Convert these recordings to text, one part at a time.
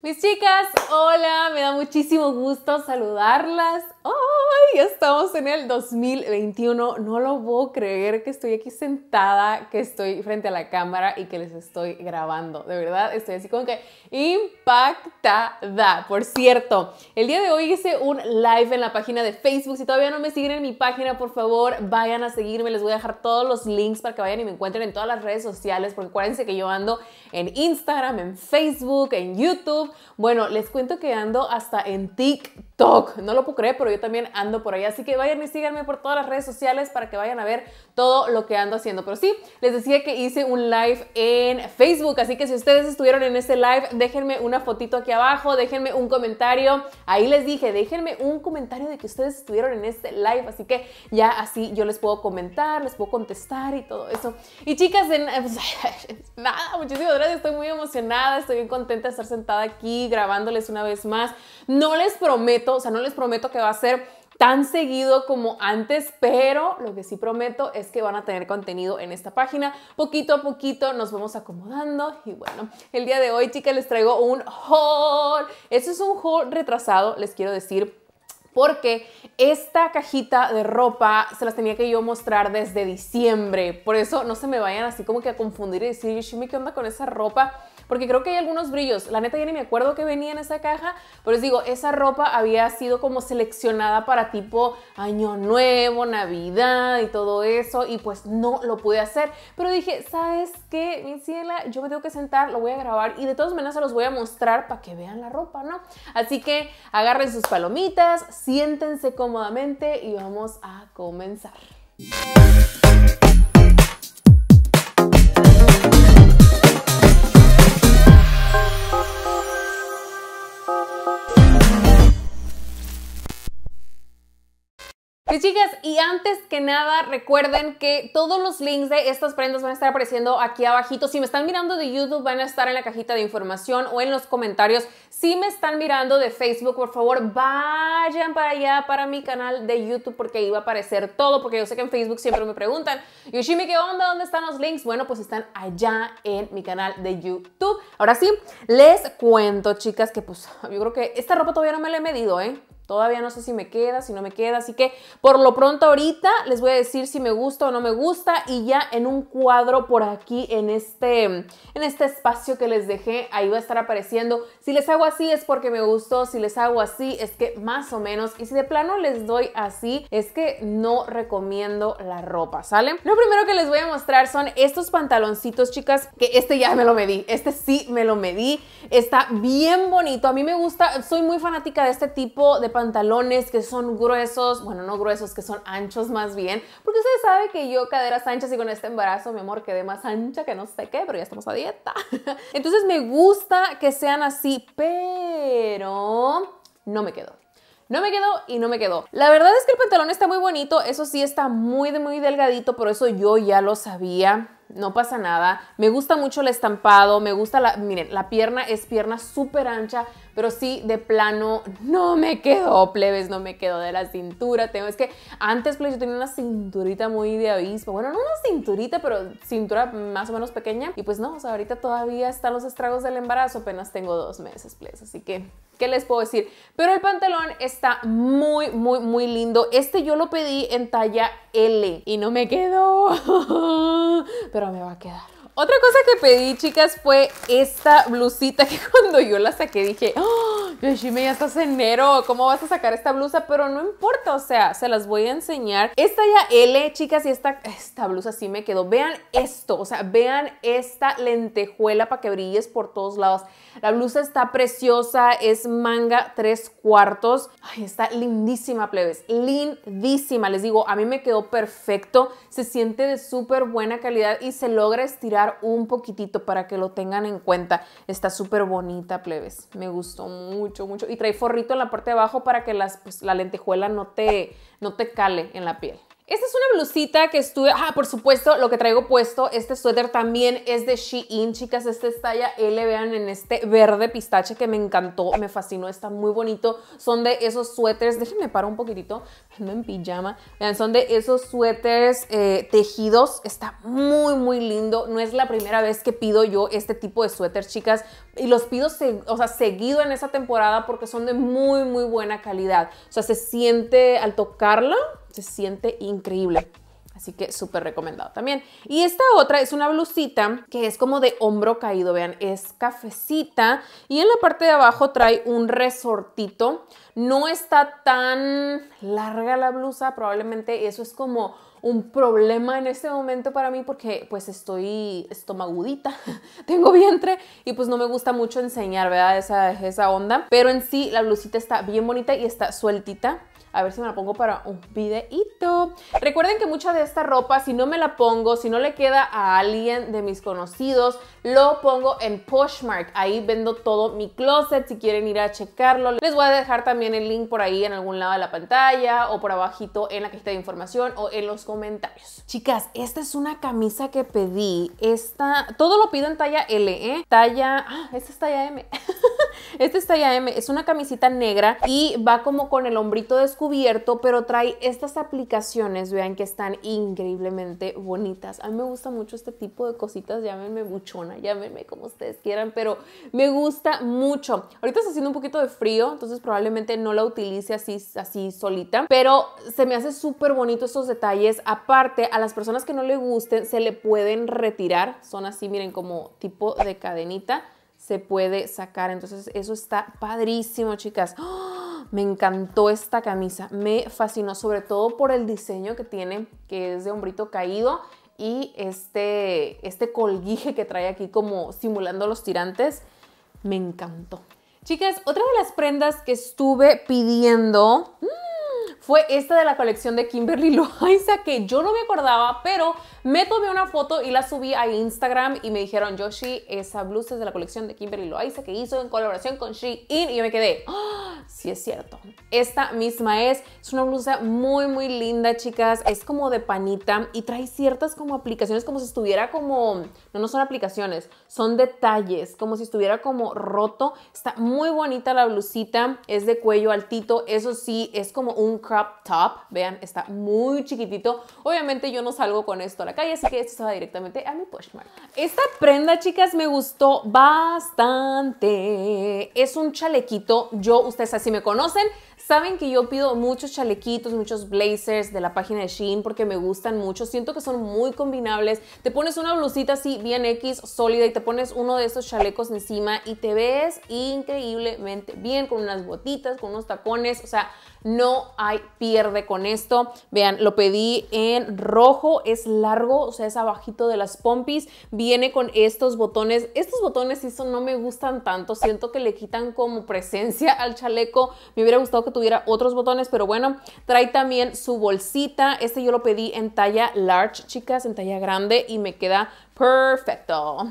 Mis chicas, hola, me da muchísimo gusto saludarlas. ¡Ay! Estamos en el 2021. No lo puedo creer que estoy aquí sentada, que estoy frente a la cámara y que les estoy grabando. De verdad, estoy así como que impactada. Por cierto, el día de hoy hice un live en la página de Facebook. Si todavía no me siguen en mi página, por favor, vayan a seguirme. Les voy a dejar todos los links para que vayan y me encuentren en todas las redes sociales. Porque acuérdense que yo ando en Instagram, en Facebook, en YouTube. Bueno, les cuento que ando hasta en TikTok. No lo puedo creer, pero yo también ando por ahí. Así que vayan y síganme por todas las redes sociales para que vayan a ver todo lo que ando haciendo. Pero sí, les decía que hice un live en Facebook. Así que si ustedes estuvieron en ese live, déjenme una fotito aquí abajo, déjenme un comentario. Ahí les dije, déjenme un comentario de que ustedes estuvieron en este live. Así que ya así yo les puedo comentar, les puedo contestar y todo eso. Y chicas, pues, nada, muchísimas gracias. Estoy muy emocionada, estoy bien contenta de estar sentada aquí grabándoles una vez más. No les prometo o sea, no les prometo que va a ser tan seguido como antes, pero lo que sí prometo es que van a tener contenido en esta página. Poquito a poquito nos vamos acomodando y bueno, el día de hoy, chicas, les traigo un haul. Eso este es un haul retrasado, les quiero decir porque esta cajita de ropa se las tenía que yo mostrar desde diciembre. Por eso no se me vayan así como que a confundir y decir, Shimi, ¿qué onda con esa ropa? porque creo que hay algunos brillos. La neta ya ni me acuerdo que venía en esa caja, pero les digo, esa ropa había sido como seleccionada para tipo año nuevo, Navidad y todo eso, y pues no lo pude hacer. Pero dije, ¿sabes qué, mi ciela? Yo me tengo que sentar, lo voy a grabar y de todas maneras se los voy a mostrar para que vean la ropa, ¿no? Así que agarren sus palomitas, siéntense cómodamente y vamos a comenzar. chicas, y antes que nada, recuerden que todos los links de estas prendas van a estar apareciendo aquí abajito. Si me están mirando de YouTube, van a estar en la cajita de información o en los comentarios. Si me están mirando de Facebook, por favor, vayan para allá, para mi canal de YouTube, porque ahí va a aparecer todo, porque yo sé que en Facebook siempre me preguntan, Yoshimi, ¿qué onda? ¿Dónde están los links? Bueno, pues están allá en mi canal de YouTube. Ahora sí, les cuento, chicas, que pues yo creo que esta ropa todavía no me la he medido, ¿eh? Todavía no sé si me queda, si no me queda, así que por lo pronto ahorita les voy a decir si me gusta o no me gusta y ya en un cuadro por aquí en este, en este espacio que les dejé, ahí va a estar apareciendo. Si les hago así es porque me gustó, si les hago así es que más o menos y si de plano les doy así es que no recomiendo la ropa, ¿sale? Lo primero que les voy a mostrar son estos pantaloncitos, chicas, que este ya me lo medí, este sí me lo medí, está bien bonito, a mí me gusta, soy muy fanática de este tipo de pantalones pantalones que son gruesos, bueno, no gruesos, que son anchos más bien, porque ustedes sabe que yo caderas anchas y con este embarazo, mi amor, quedé más ancha que no sé qué, pero ya estamos a dieta. Entonces me gusta que sean así, pero no me quedó. No me quedó y no me quedó. La verdad es que el pantalón está muy bonito, eso sí está muy, muy delgadito, pero eso yo ya lo sabía no pasa nada. Me gusta mucho el estampado, me gusta la, miren, la pierna es pierna súper ancha, pero sí de plano no me quedó, plebes, no me quedó de la cintura. Tengo, es que antes, plebes, yo tenía una cinturita muy de avispa. Bueno, no una cinturita, pero cintura más o menos pequeña. Y pues no, ahorita todavía están los estragos del embarazo, apenas tengo dos meses, plebes. Así que ¿Qué les puedo decir? Pero el pantalón está muy, muy, muy lindo. Este yo lo pedí en talla L y no me quedó, pero me va a quedar. Otra cosa que pedí, chicas, fue esta blusita que cuando yo la saqué dije, oh, ya estás enero, ¿cómo vas a sacar esta blusa? Pero no importa, o sea, se las voy a enseñar. Esta ya L, chicas, y esta, esta blusa sí me quedó. Vean esto, o sea, vean esta lentejuela para que brilles por todos lados. La blusa está preciosa, es manga tres cuartos. Ay, está lindísima, plebes, lindísima. Les digo, a mí me quedó perfecto, se siente de súper buena calidad y se logra estirar un poquitito para que lo tengan en cuenta. Está súper bonita, plebes. Me gustó mucho, mucho. Y trae forrito en la parte de abajo para que las, pues, la lentejuela no te, no te cale en la piel. Esta es una blusita que estuve, ah, por supuesto, lo que traigo puesto, este suéter también es de Shein, chicas, este es talla L, vean en este verde pistache que me encantó, me fascinó, está muy bonito, son de esos suéteres, déjenme parar un poquitito, ando en pijama, vean, son de esos suéteres eh, tejidos, está muy, muy lindo, no es la primera vez que pido yo este tipo de suéter, chicas, y los pido, o seguido en esta temporada porque son de muy, muy buena calidad, o sea, se siente al tocarlo se siente increíble. Así que súper recomendado también. Y esta otra es una blusita que es como de hombro caído, vean, es cafecita y en la parte de abajo trae un resortito. No está tan larga la blusa, probablemente eso es como un problema en este momento para mí porque pues estoy estomagudita, tengo vientre y pues no me gusta mucho enseñar, ¿verdad? Esa, esa onda. Pero en sí la blusita está bien bonita y está sueltita. A ver si me la pongo para un videíto. Recuerden que mucha de esta ropa, si no me la pongo, si no le queda a alguien de mis conocidos, lo pongo en Poshmark. Ahí vendo todo mi closet si quieren ir a checarlo. Les voy a dejar también el link por ahí en algún lado de la pantalla o por abajito en la cajita de información o en los comentarios. Chicas, esta es una camisa que pedí. Esta, todo lo pido en talla L, ¿eh? Talla, ah, esta es talla M. Este está, talla M, es una camisita negra y va como con el hombrito descubierto, pero trae estas aplicaciones, vean que están increíblemente bonitas. A mí me gusta mucho este tipo de cositas, llámenme buchona, llámenme como ustedes quieran, pero me gusta mucho. Ahorita está haciendo un poquito de frío, entonces probablemente no la utilice así, así solita, pero se me hace súper bonito estos detalles. Aparte, a las personas que no le gusten, se le pueden retirar, son así, miren, como tipo de cadenita se puede sacar. Entonces eso está padrísimo, chicas. ¡Oh! Me encantó esta camisa, me fascinó sobre todo por el diseño que tiene, que es de hombrito caído y este, este colguije que trae aquí como simulando los tirantes. Me encantó. Chicas, otra de las prendas que estuve pidiendo... Mm, fue esta de la colección de Kimberly Loaiza que yo no me acordaba, pero me tomé una foto y la subí a Instagram y me dijeron, Yoshi, esa blusa es de la colección de Kimberly Loaiza que hizo en colaboración con Shein y yo me quedé, ¡Oh! sí es cierto. Esta misma es, es una blusa muy muy linda, chicas, es como de panita y trae ciertas como aplicaciones como si estuviera como, no, no son aplicaciones, son detalles, como si estuviera como roto. Está muy bonita la blusita, es de cuello altito, eso sí, es como un top. Vean, está muy chiquitito. Obviamente yo no salgo con esto a la calle, así que esto se va directamente a mi Poshmark. Esta prenda, chicas, me gustó bastante. Es un chalequito. Yo, ustedes así me conocen, Saben que yo pido muchos chalequitos, muchos blazers de la página de Shein porque me gustan mucho. Siento que son muy combinables. Te pones una blusita así bien X, sólida, y te pones uno de esos chalecos encima y te ves increíblemente bien con unas botitas, con unos tacones. O sea, no hay pierde con esto. Vean, lo pedí en rojo, es largo, o sea, es abajito de las pompis. Viene con estos botones. Estos botones eso no me gustan tanto. Siento que le quitan como presencia al chaleco. Me hubiera gustado tuviera otros botones, pero bueno, trae también su bolsita. Este yo lo pedí en talla large, chicas, en talla grande y me queda perfecto.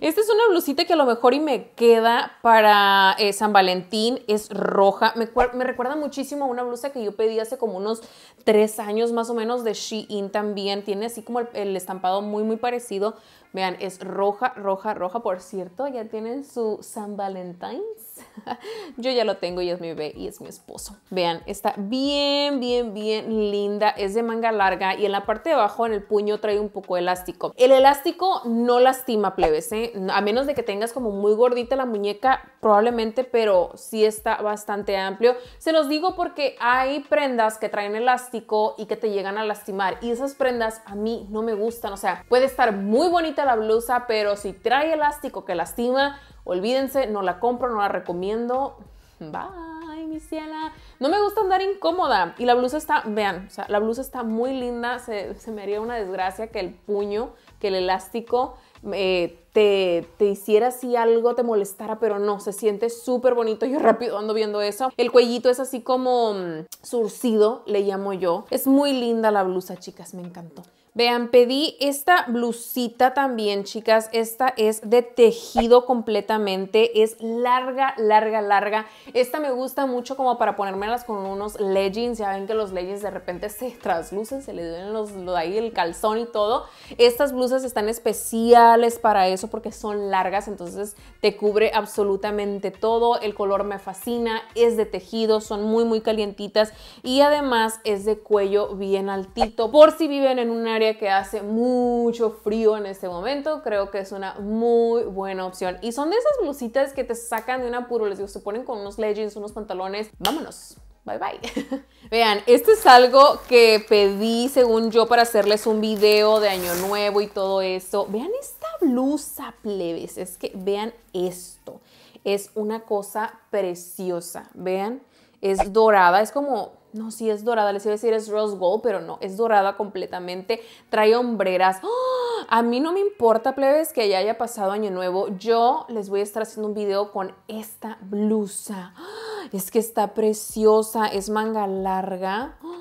Esta es una blusita que a lo mejor y me queda para eh, San Valentín, es roja, me, me, recuerda muchísimo a una blusa que yo pedí hace como unos tres años más o menos de Shein también, tiene así como el estampado muy muy parecido, Vean, es roja, roja, roja. Por cierto, ya tienen su San Valentine's. Yo ya lo tengo y es mi bebé y es mi esposo. Vean, está bien, bien, bien linda. Es de manga larga y en la parte de abajo, en el puño, trae un poco de elástico. El elástico no lastima, plebes, ¿eh? A menos de que tengas como muy gordita la muñeca, probablemente, pero sí está bastante amplio. Se los digo porque hay prendas que traen elástico y que te llegan a lastimar. Y esas prendas a mí no me gustan. O sea, puede estar muy bonita la blusa, pero si trae elástico que lastima, olvídense, no la compro, no la recomiendo. Bye, mi No me gusta andar incómoda. Y la blusa está, vean, la blusa está muy linda. Se, me haría una desgracia que el puño, que el elástico eh, te, hiciera si algo, te molestara, pero no, se siente súper bonito. Yo rápido ando viendo eso. El cuellito es así como surcido, mm, le llamo yo. Es muy linda la blusa, chicas, me encantó. Vean, pedí esta blusita también, chicas. Esta es de tejido completamente. Es larga, larga, larga. Esta me gusta mucho como para ponérmelas con unos leggings. Ya ven que los leggings de repente se traslucen, se le ven los, ahí el calzón y todo. Estas blusas están especiales para eso porque son largas, entonces te cubre absolutamente todo. El color me fascina, es de tejido, son muy, muy calientitas y además es de cuello bien altito. Por si viven en un área que hace mucho frío en este momento, creo que es una muy buena opción. Y son de esas blusitas que te sacan de un apuro, les digo, se ponen con unos leggings, unos pantalones, vámonos bye bye. Vean, esto es algo que pedí según yo para hacerles un video de año nuevo y todo eso. Vean esta blusa, plebes. Es que vean esto. Es una cosa preciosa. Vean, es dorada. Es como no, sí es dorada, les iba a decir es rose gold, pero no, es dorada completamente. Trae hombreras. ¡Ah! A mí no me importa, plebes, que ya haya pasado año nuevo. Yo les voy a estar haciendo un video con esta blusa. ¡Ah! Es que está preciosa, es manga larga. ¡Ah!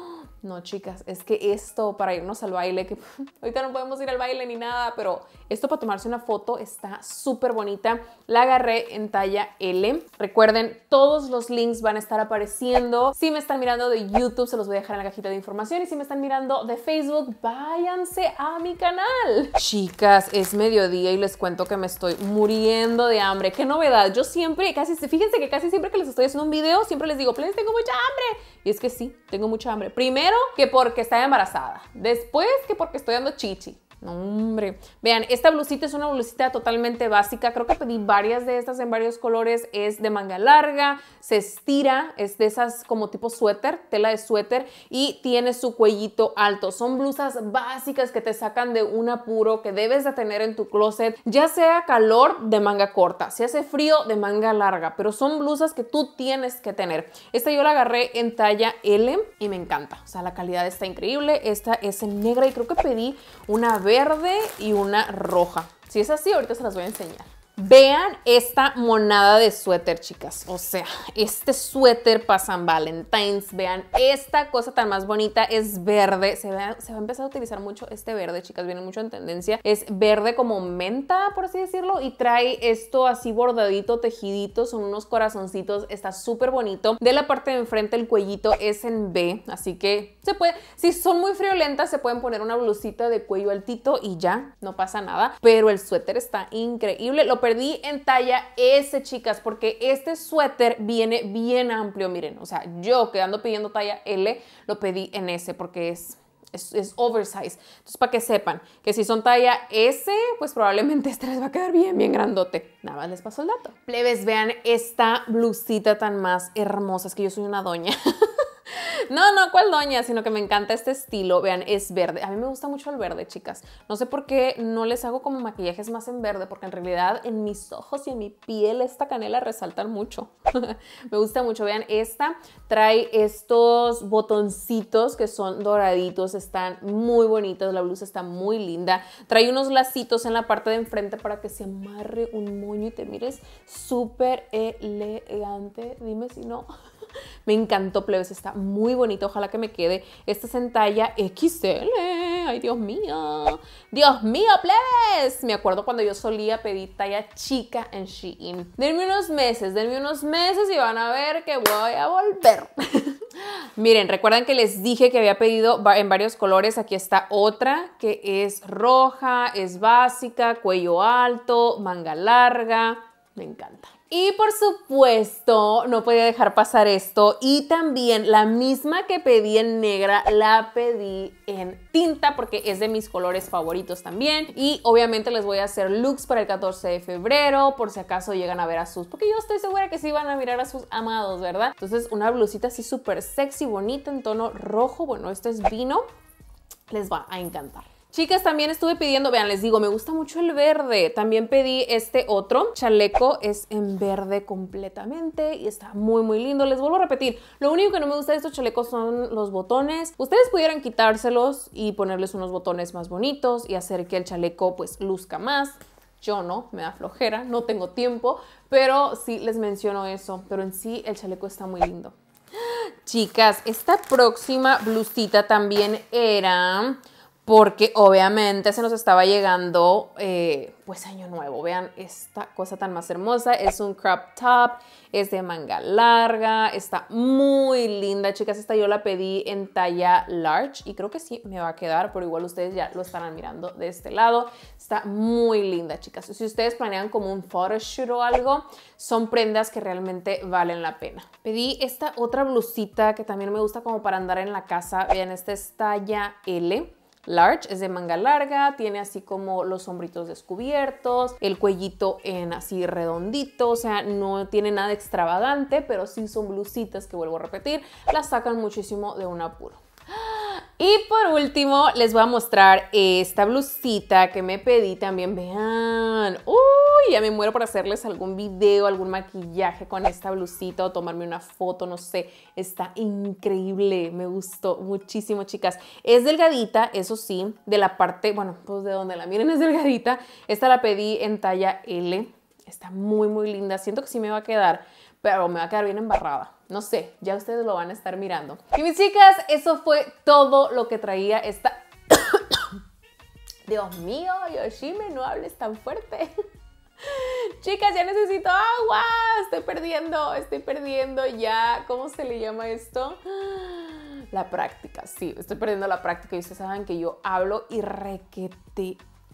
no chicas, es que esto para irnos al baile, que ahorita no podemos ir al baile ni nada, pero esto para tomarse una foto está súper bonita. La agarré en talla L. Recuerden, todos los links van a estar apareciendo. Si me están mirando de YouTube, se los voy a dejar en la cajita de información. Y si me están mirando de Facebook, váyanse a mi canal. Chicas, es mediodía y les cuento que me estoy muriendo de hambre. Qué novedad. Yo siempre, casi, fíjense que casi siempre que les estoy haciendo un video, siempre les digo, please, tengo mucha hambre. Y es que sí, tengo mucha hambre. Primero, que porque está embarazada. Después que porque estoy dando chichi hombre. Vean, esta blusita es una blusita totalmente básica. Creo que pedí varias de estas en varios colores. Es de manga larga, se estira, es de esas como tipo suéter, tela de suéter y tiene su cuellito alto. Son blusas básicas que te sacan de un apuro que debes de tener en tu closet, ya sea calor de manga corta, si hace frío de manga larga, pero son blusas que tú tienes que tener. Esta yo la agarré en talla L y me encanta. O sea, la calidad está increíble. Esta es en negra y creo que pedí una vez verde y una roja. Si es así, ahorita se las voy a enseñar. Vean esta monada de suéter, chicas. O sea, este suéter para San Valentine's. Vean esta cosa tan más bonita. Es verde. Se va, se va a empezar a utilizar mucho este verde, chicas. Viene mucho en tendencia. Es verde como menta, por así decirlo. Y trae esto así bordadito, tejidito. Son unos corazoncitos. Está súper bonito. De la parte de enfrente el cuellito es en B. Así que se puede... Si son muy friolentas, se pueden poner una blusita de cuello altito y ya. No pasa nada. Pero el suéter está increíble. Lo perdí en talla S, chicas, porque este suéter viene bien amplio, miren, o sea, yo quedando pidiendo talla L, lo pedí en S porque es es, oversize. Entonces, para que sepan que si son talla S, pues probablemente este les va a quedar bien, bien grandote. Nada más les paso el dato. Plebes, vean esta blusita tan más hermosa. Es que yo soy una doña. No, no, cual doña, sino que me encanta este estilo. Vean, es verde. A mí me gusta mucho el verde, chicas. No sé por qué no les hago como maquillajes más en verde, porque en realidad en mis ojos y en mi piel esta canela resaltan mucho. me gusta mucho. Vean, esta trae estos botoncitos que son doraditos, están muy bonitos, la blusa está muy linda. Trae unos lacitos en la parte de enfrente para que se amarre un moño y te mires súper elegante. Dime si no. Me encantó, plebes, está muy bonito. Ojalá que me quede. Esta es en talla XL. Ay, Dios mío. Dios mío, plebes. Me acuerdo cuando yo solía pedir talla chica en Shein. Denme unos meses, denme unos meses y van a ver que voy a volver. Miren, recuerdan que les dije que había pedido en varios colores. Aquí está otra que es roja, es básica, cuello alto, manga larga. Me encanta. Y por supuesto, no podía dejar pasar esto. Y también la misma que pedí en negra, la pedí en tinta porque es de mis colores favoritos también. Y obviamente les voy a hacer looks para el 14 de febrero, por si acaso llegan a ver a sus... Porque yo estoy segura que sí van a mirar a sus amados, ¿verdad? Entonces una blusita así súper sexy, bonita, en tono rojo. Bueno, esto es vino. Les va a encantar. Chicas, también estuve pidiendo, vean, les digo, me gusta mucho el verde. También pedí este otro chaleco, es en verde completamente y está muy, muy lindo. Les vuelvo a repetir, lo único que no me gusta de estos chalecos son los botones. Ustedes pudieran quitárselos y ponerles unos botones más bonitos y hacer que el chaleco pues luzca más. Yo no, me da flojera, no tengo tiempo, pero sí les menciono eso. Pero en sí el chaleco está muy lindo. Chicas, esta próxima blusita también era porque obviamente se nos estaba llegando eh, pues año nuevo. Vean esta cosa tan más hermosa, es un crop top, es de manga larga, está muy linda, chicas, esta yo la pedí en talla large y creo que sí me va a quedar, pero igual ustedes ya lo estarán mirando de este lado. Está muy linda, chicas. Si ustedes planean como un photoshoot o algo, son prendas que realmente valen la pena. Pedí esta otra blusita que también me gusta como para andar en la casa. Vean, esta es talla L Large es de manga larga, tiene así como los hombritos descubiertos, el cuellito en así redondito, o sea, no tiene nada extravagante, pero sí son blusitas que vuelvo a repetir, las sacan muchísimo de un apuro. Y por último, les voy a mostrar esta blusita que me pedí también. Vean, uy, ya me muero por hacerles algún video, algún maquillaje con esta blusita o tomarme una foto, no sé. Está increíble, me gustó muchísimo, chicas. Es delgadita, eso sí, de la parte, bueno, pues de donde la miren es delgadita. Esta la pedí en talla L. Está muy, muy linda. Siento que sí me va a quedar, pero me va a quedar bien embarrada. No sé, ya ustedes lo van a estar mirando. Y mis chicas, eso fue todo lo que traía esta... Dios mío, Yoshime, no hables tan fuerte. Chicas, ya necesito agua. Estoy perdiendo, estoy perdiendo ya. ¿Cómo se le llama esto? La práctica, sí, estoy perdiendo la práctica y ustedes saben que yo hablo y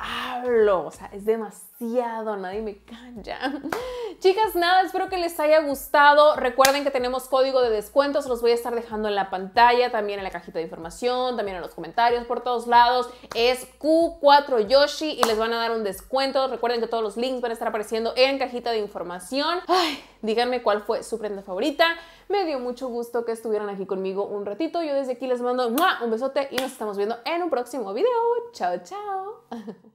hablo, o sea, es demasiado, nadie me calla. Chicas, nada, espero que les haya gustado. Recuerden que tenemos código de descuentos, los voy a estar dejando en la pantalla, también en la cajita de información, también en los comentarios, por todos lados. Es Q4Yoshi y les van a dar un descuento. Recuerden que todos los links van a estar apareciendo en cajita de información. díganme cuál fue su prenda favorita. Me dio mucho gusto que estuvieran aquí conmigo un ratito. Yo desde aquí les mando un besote y nos estamos viendo en un próximo video. Chao, chao.